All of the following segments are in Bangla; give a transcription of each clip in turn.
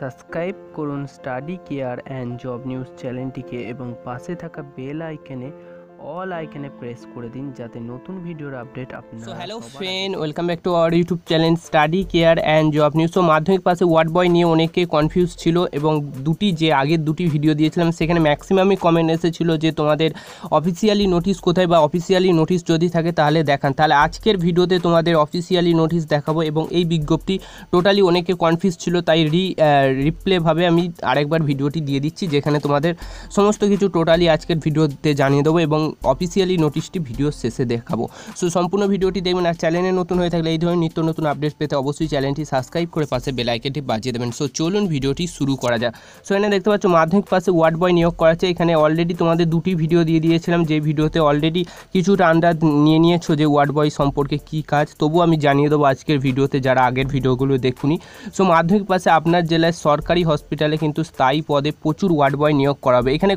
सबसक्राइब कर स्टाडी केयार एंड जब निज़ चैनल के पशे थका बेल आईकने অল আইকনে প্রেস করে দিন যাতে নতুন ভিডিওর আপডেট আপনি so hello friend welcome back to our YouTube channel study care and job news so Madhyamik পাশে ওয়ার্ড বয় নিয়ে অনেকে কনফিউজ ছিল এবং দুটি যে আগের দুটি ভিডিও দিয়েছিলাম সেখানে ম্যাক্সিমামই কমেন্ট এসেছিল যে তোমাদের অফিসিয়ালি নোটিশ কোথায় বা অফিসিয়ালি নোটিশ যদি থাকে তাহলে দেখান তাহলে আজকের ভিডিওতে তোমাদের অফিসিয়ালি নোটিশ দেখাবো এবং এই বিজ্ঞপ্তি টোটালি অনেকে কনফিউজ ছিল তাই রি রিপ্লেভাবে আমি আরেকবার ভিডিওটি দিয়ে দিচ্ছি যেখানে তোমাদের সমস্ত কিছু টোটালি আজকের ভিডিওতে জানিয়ে দেবো এবং অফিসিয়ালি নোটিশটি ভিডিও শেষে দেখাবো সো সম্পূর্ণ ভিডিওটি দেখবেন আর চ্যানেলে নতুন হয়ে থাকলে এই ধরনের নিত্য নতুন আপডেট পেতে অবশ্যই চ্যানেলটি সাবস্ক্রাইব করে পাশে বেলাইকেনটি বাজিয়ে দেবেন সো চলুন ভিডিওটি শুরু করা যাক সো এখানে দেখতে পাচ্ছ মাধ্যমিক পাশে ওয়ার্ড বয় নিয়োগ করা আছে এখানে অলরেডি তোমাদের দুটি ভিডিও দিয়ে দিয়েছিলাম যে ভিডিওতে অলরেডি কিছুটা আন্ডার নিয়ে নিয়েছো যে ওয়ার্ড বয় সম্পর্কে কি কাজ তবু আমি জানিয়ে দেবো আজকের ভিডিওতে যারা আগের ভিডিওগুলো দেখুনি সো মাধ্যমিক পাশে আপনার জেলায় সরকারি হসপিটালে কিন্তু স্থায়ী পদে প্রচুর ওয়ার্ড বয় নিয়োগ করা হবে এখানে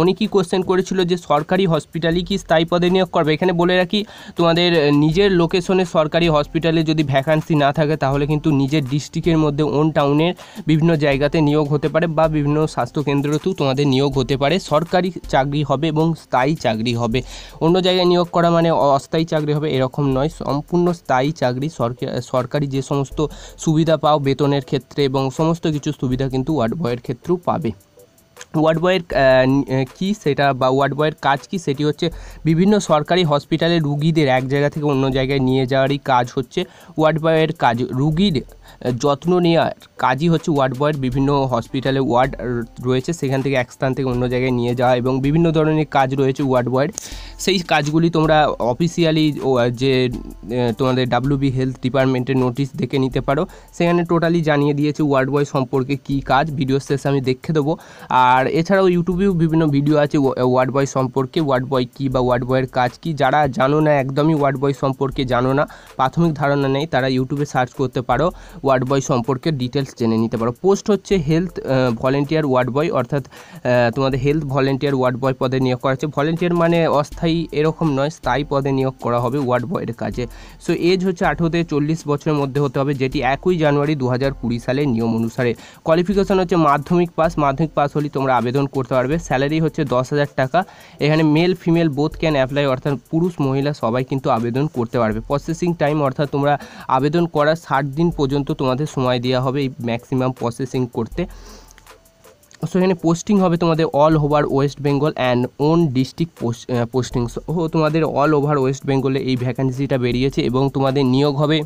উনি কি কোশ্চেন করেছিল যে সরকারি হস হসপিটালই কি স্থায়ী পদে নিয়োগ করবে এখানে বলে রাখি তোমাদের নিজের লোকেশনে সরকারি হসপিটালে যদি ভ্যাকান্সি না থাকে তাহলে কিন্তু নিজের ডিস্ট্রিক্টের মধ্যে ওন টাউনের বিভিন্ন জায়গাতে নিয়োগ হতে পারে বা বিভিন্ন স্বাস্থ্যকেন্দ্রতেও তোমাদের নিয়োগ হতে পারে সরকারি চাকরি হবে এবং স্থায়ী চাকরি হবে অন্য জায়গায় নিয়োগ করা মানে অস্থায়ী চাকরি হবে এরকম নয় সম্পূর্ণ স্থায়ী চাকরি সরকারি যে সমস্ত সুবিধা পাও বেতনের ক্ষেত্রে এবং সমস্ত কিছু সুবিধা কিন্তু ওয়ার্ড বয়ের ক্ষেত্রেও পাবে ওয়ার্ড বয়ের কী সেটা বা ওয়ার্ড বয়ের কাজ কী সেটি হচ্ছে বিভিন্ন সরকারি হসপিটালে রুগীদের এক জায়গা থেকে অন্য জায়গায় নিয়ে যাওয়ারই কাজ হচ্ছে ওয়ার্ড বয়ের কাজ রুগীর যত্ন নেওয়ার কাজই হচ্ছে ওয়ার্ড বয়ের বিভিন্ন হসপিটালে ওয়ার্ড রয়েছে সেখান থেকে এক স্থান থেকে অন্য জায়গায় নিয়ে যাওয়া এবং বিভিন্ন ধরনের কাজ রয়েছে ওয়ার্ড বয়ের সেই কাজগুলি তোমরা অফিসিয়ালি যে তোমাদের ডাব্লিউবি হেলথ ডিপার্টমেন্টের নোটিশ দেখে নিতে পারো সেখানে টোটালি জানিয়ে দিয়েছে ওয়ার্ড বয় সম্পর্কে কি কাজ ভিডিও শেষে আমি দেখে দেবো আর এছাড়াও ইউটিউবেও বিভিন্ন ভিডিও আছে ওয়ার্ড বয় সম্পর্কে ওয়ার্ড বয় কী বা ওয়ার্ড বয়ের কাজ কী যারা জানো না একদমই ওয়ার্ড বয় সম্পর্কে জানো না প্রাথমিক ধারণা নেই তারা ইউটিউবে সার্চ করতে পারো ওয়ার্ড বয় সম্পর্কে ডিটেলস জেনে নিতে পারো পোস্ট হচ্ছে হেলথ ভলেন্টিয়ার ওয়ার্ড বয় অর্থাৎ তোমাদের হেলথ ভলেন্টিয়ার ওয়ার্ড বয় পদে নিয়োগ করা হচ্ছে ভলেন্টিয়ার মানে অস্থায়ী এরকম নয় স্থায়ী পদে নিয়োগ করা হবে ওয়ার্ড বয়ের কাজে সো এজ হচ্ছে আঠেরো থেকে চল্লিশ বছরের মধ্যে হতে হবে যেটি একই জানুয়ারি দু হাজার কুড়ি সালে নিয়ম অনুসারে কোয়ালিফিকেশন হচ্ছে মাধ্যমিক পাস মাধ্যমিক পাস হলে তোমরা আবেদন করতে পারবে স্যালারি হচ্ছে দশ হাজার টাকা এখানে male female both can apply অর্থাৎ পুরুষ মহিলা সবাই কিন্তু আবেদন করতে পারবে প্রসেসিং টাইম অর্থাৎ তোমরা আবেদন করার ষাট দিন পর্যন্ত কিন্তু তোমাদের সময় দেওয়া হবে এই ম্যাক্সিমাম প্রসেসিং করতে সো এখানে পোস্টিং হবে তোমাদের all over West Bengal and own district posting so তোমাদের অল ওভার ওয়েস্ট বেঙ্গলে এই ভ্যাকান্সিটা বেরিয়েছে এবং তোমাদের নিয়োগ হবে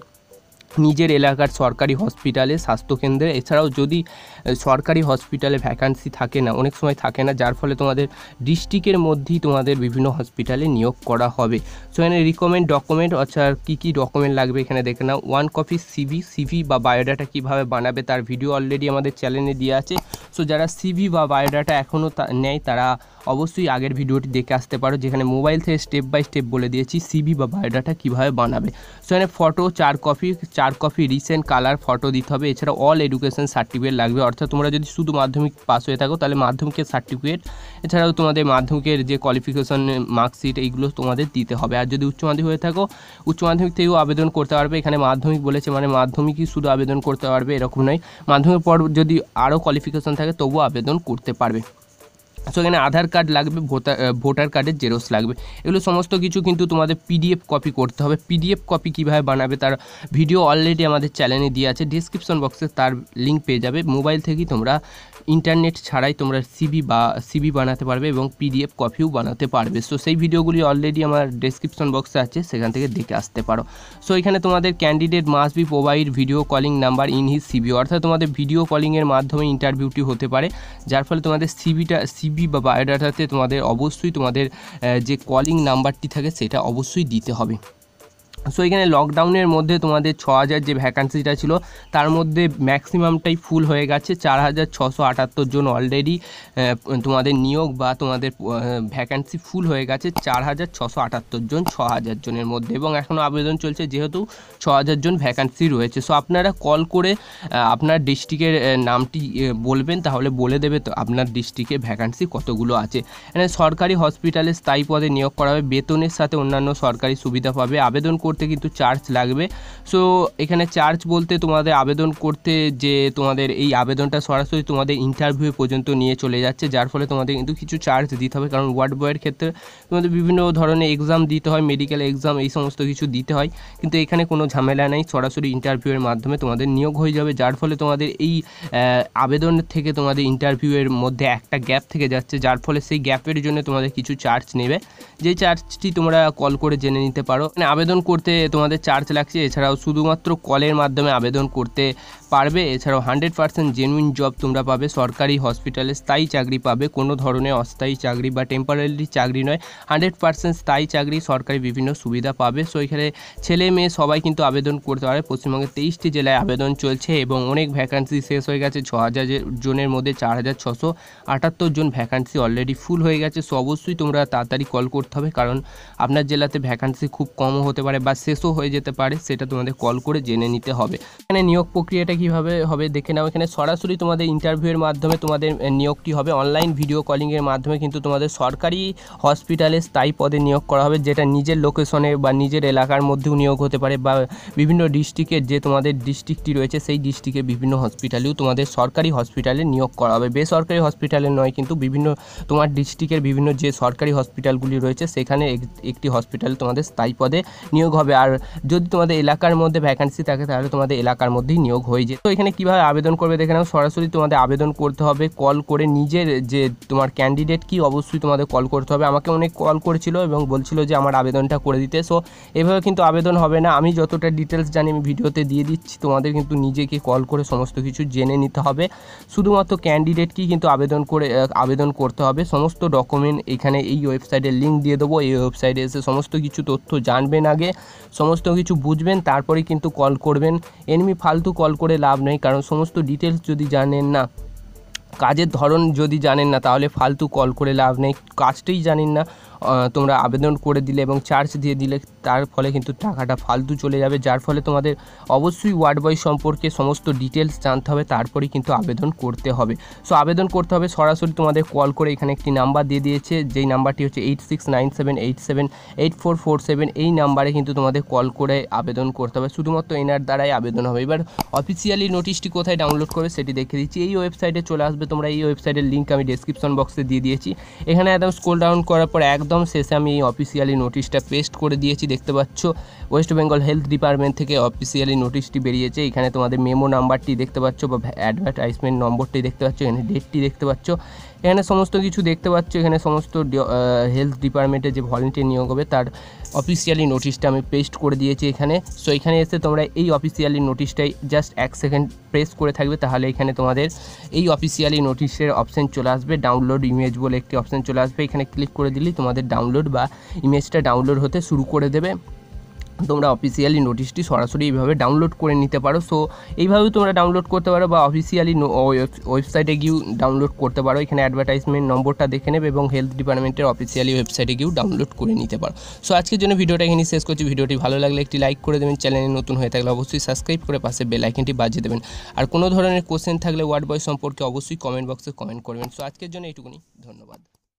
নিজের এলাকার সরকারি হসপিটালে স্বাস্থ্যকেন্দ্রে এছাড়াও যদি সরকারি হসপিটালে ভ্যাকান্সি থাকে না অনেক সময় থাকে না যার ফলে তোমাদের ডিস্ট্রিক্টের মধ্যেই তোমাদের বিভিন্ন হসপিটালে নিয়োগ করা হবে সো এখানে রিকমেন্ড ডকুমেন্ট আচ্ছা কী কী ডকুমেন্ট লাগবে এখানে দেখে না ওয়ান কপি সিভি সিভি বা বায়োডাটা কীভাবে বানাবে তার ভিডিও অলরেডি আমাদের চ্যানেলে দেওয়া আছে সো যারা সিভি বা বায়োডাটা এখনও নেয় তারা অবশ্যই আগের ভিডিওটি দেখে আসতে পারো যেখানে মোবাইল থেকে স্টেপ বাই স্টেপ বলে দিয়েছি সিভি বা বায়োডাটা কীভাবে বানাবে সেখানে ফটো চার কপি চার কপি রিসেন্ট কালার ফটো দিতে হবে এছাড়া অল এডুকেশন সার্টিফিকেট লাগবে অর্থাৎ তোমরা যদি শুধু মাধ্যমিক পাস হয়ে থাকো তাহলে মাধ্যমিকের সার্টিফিকেট এছাড়াও তোমাদের মাধ্যমিকের যে কোয়ালিফিকেশন মার্কশিট এইগুলো তোমাদের দিতে হবে আর যদি উচ্চ মাধ্যমিক হয়ে থাকো উচ্চ মাধ্যমিক থেকেও আবেদন করতে পারবে এখানে মাধ্যমিক বলেছে মানে মাধ্যমিকই শুধু আবেদন করতে পারবে এরকম নয় মাধ্যমিক পর যদি আরও কোয়ালিফিকেশন থাকে তবুও আবেদন করতে পারবে সো এখানে আধার কার্ড লাগবে ভোটার ভোটার কার্ডের জেরক্স লাগবে এগুলো সমস্ত কিছু কিন্তু তোমাদের পিডিএফ কপি করতে হবে পিডিএফ কপি কীভাবে বানাবে তার ভিডিও অলরেডি আমাদের চ্যানেলে দিয়ে আছে ডিসক্রিপশন বক্সে তার লিঙ্ক পেয়ে যাবে মোবাইল থেকেই তোমরা ইন্টারনেট ছাড়াই তোমরা সিবি বা সিবি বানাতে পারবে এবং পিডিএফ কপিও বানাতে পারবে সো সেই ভিডিওগুলি অলরেডি আমার ডিসক্রিপশন বক্সে আছে সেখান থেকে দেখে আসতে পারো সো এখানে তোমাদের candidate must be provide video calling number in his CV অর্থাৎ তোমাদের ভিডিও কলিংয়ের মাধ্যমে ইন্টারভিউটি হতে পারে যার ফলে তোমাদের সিবিটা সিবি সিভি বা বায়োডাটাতে তোমাদের অবশ্যই তোমাদের যে কলিং নাম্বারটি থাকে সেটা অবশ্যই দিতে হবে সো এখানে লকডাউনের মধ্যে তোমাদের ছ হাজার যে ভ্যাকান্সিটা ছিল তার মধ্যে ম্যাক্সিমামটাই ফুল হয়ে গেছে চার হাজার ছশো আটাত্তর জন অলরেডি তোমাদের নিয়োগ বা তোমাদের ভ্যাকান্সি ফুল হয়ে গেছে চার হাজার ছশো আটাত্তর জন ছ হাজার জনের মধ্যে এবং এখনও আবেদন চলছে যেহেতু ছ হাজার জন ভ্যাকান্সি রয়েছে সো আপনারা কল করে আপনার ডিস্ট্রিক্টের নামটি বলবেন তাহলে বলে দেবে তো আপনার ডিস্ট্রিক্টে ভ্যাকান্সি কতগুলো আছে এখানে সরকারি হসপিটালে স্থায়ী পদে নিয়োগ করা হবে বেতনের সাথে অন্যান্য সরকারি সুবিধা পাবে আবেদন করে করতে কিন্তু চার্জ লাগবে সো এখানে চার্জ বলতে তোমাদের আবেদন করতে যে তোমাদের এই আবেদনটা সরাসরি তোমাদের ইন্টারভিউ পর্যন্ত নিয়ে চলে যাচ্ছে যার ফলে তোমাদের কিন্তু কিছু চার্জ দিতে হবে কারণ ওয়ার্ড বয়ের ক্ষেত্রে তোমাদের বিভিন্ন ধরনের এক্সাম দিতে হয় মেডিকেল এক্সাম এই সমস্ত কিছু দিতে হয় কিন্তু এখানে কোনো ঝামেলা নেই সরাসরি ইন্টারভিউয়ের মাধ্যমে তোমাদের নিয়োগ হয়ে যাবে যার ফলে তোমাদের এই আবেদন থেকে তোমাদের ইন্টারভিউয়ের মধ্যে একটা গ্যাপ থেকে যাচ্ছে যার ফলে সেই গ্যাপের জন্য তোমাদের কিছু চার্জ নেবে যে চার্জটি তোমরা কল করে জেনে নিতে পারো মানে আবেদন করতে করতে তোমাদের চার্জ লাগছে এছাড়াও শুধুমাত্র কলের মাধ্যমে আবেদন করতে পারবে এছাড়াও হান্ড্রেড পার্সেন্ট জেনুইন জব তোমরা পাবে সরকারি হসপিটালে স্থায়ী চাকরি পাবে কোনো ধরনের অস্থায়ী চাকরি বা টেম্পোরারি চাকরি নয় হান্ড্রেড পার্সেন্ট স্থায়ী চাকরি সরকারি বিভিন্ন সুবিধা পাবে সো এখানে ছেলে মেয়ে সবাই কিন্তু আবেদন করতে পারে পশ্চিমবঙ্গের তেইশটি জেলায় আবেদন চলছে এবং অনেক ভ্যাকান্সি শেষ হয়ে গেছে ছ হাজার জনের মধ্যে চার হাজার ছশো আটাত্তর জন ভ্যাকান্সি অলরেডি ফুল হয়ে গেছে সো অবশ্যই তোমরা তাড়াতাড়ি কল করতে হবে কারণ আপনার জেলাতে ভ্যাকান্সি খুব কমও হতে পারে বা শেষও হয়ে যেতে পারে সেটা তোমাদের কল করে জেনে নিতে হবে এখানে নিয়োগ প্রক্রিয়াটা কীভাবে হবে দেখে নাও এখানে সরাসরি তোমাদের ইন্টারভিউয়ের মাধ্যমে তোমাদের নিয়োগটি হবে অনলাইন ভিডিও কলিংয়ের মাধ্যমে কিন্তু তোমাদের সরকারি হসপিটালে স্থায়ী পদে নিয়োগ করা হবে যেটা নিজের লোকেশনে বা নিজের এলাকার মধ্যেও নিয়োগ হতে পারে বা বিভিন্ন ডিস্ট্রিক্টের যে তোমাদের ডিস্ট্রিক্টটি রয়েছে সেই ডিস্ট্রিক্টের বিভিন্ন হসপিটালেও তোমাদের সরকারি হসপিটালে নিয়োগ করা হবে বেসরকারি হসপিটালে নয় কিন্তু বিভিন্ন তোমার ডিস্ট্রিক্টের বিভিন্ন যে সরকারি হসপিটালগুলি রয়েছে সেখানে একটি হসপিটালে তোমাদের স্থায়ী পদে নিয়োগ হবে আর যদি তোমাদের এলাকার মধ্যে ভ্যাকান্সি থাকে তাহলে তোমাদের এলাকার মধ্যেই নিয়োগ হয়ে নিজে তো এখানে কিভাবে আবেদন করবে দেখে নাও সরাসরি তোমাদের আবেদন করতে হবে কল করে নিজের যে তোমার ক্যান্ডিডেট কি অবশ্যই তোমাদের কল করতে হবে আমাকে অনেক কল করেছিল এবং বলছিল যে আমার আবেদনটা করে দিতে সো এভাবে কিন্তু আবেদন হবে না আমি যতটা ডিটেলস জানি আমি ভিডিওতে দিয়ে দিচ্ছি তোমাদের কিন্তু নিজেকে কল করে সমস্ত কিছু জেনে নিতে হবে শুধুমাত্র ক্যান্ডিডেটকেই কিন্তু আবেদন করে আবেদন করতে হবে সমস্ত ডকুমেন্ট এখানে এই ওয়েবসাইটের লিঙ্ক দিয়ে দেবো এই ওয়েবসাইটে এসে সমস্ত কিছু তথ্য জানবেন আগে সমস্ত কিছু বুঝবেন তারপরে কিন্তু কল করবেন এনমি ফালতু কল করে লাভ নেই কারণ সমস্ত ডিটেলস যদি জানেন না কাজের ধরন যদি জানেন না তাহলে ফালতু কল করে লাভ নেই কাজটাই জানেন না তোমরা আবেদন করে দিলে এবং চার্জ দিয়ে দিলে তার ফলে কিন্তু টাকাটা ফালতু চলে যাবে যার ফলে তোমাদের অবশ্যই ওয়ার্ড বয় সম্পর্কে সমস্ত ডিটেলস জানতে হবে তারপরে কিন্তু আবেদন করতে হবে সো আবেদন করতে হবে সরাসরি তোমাদের কল করে এখানে একটি নাম্বার দিয়ে দিয়েছে যেই নাম্বারটি হচ্ছে eight six nine seven eight seven eight four four seven এই নাম্বারে কিন্তু তোমাদের কল করে আবেদন করতে হবে শুধুমাত্র এনার দ্বারাই আবেদন হবে এবার অফিসিয়ালি নোটিশটি কোথায় ডাউনলোড করবে সেটি দেখে দিচ্ছি এই ওয়েবসাইটে চলে আসবে তোমরা এই ওয়েবসাইটের লিঙ্ক আমি ডেসক্রিপশন বক্সে দিয়ে দিয়েছি এখানে একদম স্কোল ডাউন করার পর একদম একদম শেষে আমি এই অফিসিয়ালি নোটিশটা পেস্ট করে দিয়েছি দেখতে পাচ্ছ ওয়েস্ট বেঙ্গল হেলথ ডিপার্টমেন্ট থেকে অফিসিয়ালি নোটিশটি বেরিয়েছে এখানে তোমাদের মেমো নাম্বারটি দেখতে পাচ্ছ বা অ্যাডভার্টাইজমেন্ট নম্বরটি দেখতে পাচ্ছ এখানে ডেটটি দেখতে পাচ্ছ এখানে সমস্ত কিছু দেখতে পাচ্ছ এখানে সমস্ত হেলথ ডিপার্টমেন্টে যে ভলেন্টিয়ার নিয়োগ হবে তার অফিসিয়ালি নোটিশটা আমি পেস্ট করে দিয়েছি এখানে সো এখানে এসে তোমরা এই অফিসিয়ালি নোটিশটাই জাস্ট এক সেকেন্ড প্রেস করে থাকবে তাহলে এখানে তোমাদের এই অফিসিয়ালি নোটিশের অপশান চলে আসবে ডাউনলোড ইমেজ বলে একটি অপশান চলে আসবে এখানে ক্লিক করে দিলেই তোমাদের ডাউনলোড বা ইমেজটা ডাউনলোড হতে শুরু করে দেবে তোমরা অফিসিয়ালি নোটিশটি সরাসরি এইভাবে ডাউনলোড করে নিতে পারো সো এইভাবে তোমরা ডাউনলোড করতে পারো বা অফিসিয়ালি ওয়েবসাইটে গিয়েও ডাউনলোড করতে পারো এখানে অ্যাডভার্টাইজমেন্ট নম্বরটা দেখে নেবে এবং হেলথ ডিপার্টমেন্টের অফিসিয়ালি ওয়েবসাইটে গিয়েও ডাউনলোড করে নিতে পারো সো আজকের জন্য ভিডিওটা এখানে শেষ করছি ভিডিওটি ভালো লাগলে একটি লাইক করে দেবেন চ্যানেলে নতুন হয়ে থাকলে অবশ্যই সাবস্ক্রাইব করে পাশে বেল আইকনটি বাজিয়ে দেবেন আর কোনো ধরনের কোশ্চেন থাকলে ওয়ার্ড বয় সম্পর্কে অবশ্যই কমেন্ট বক্সে কমেন্ট করবেন সো আজকের জন্য এইটুকুনি ধন্যবাদ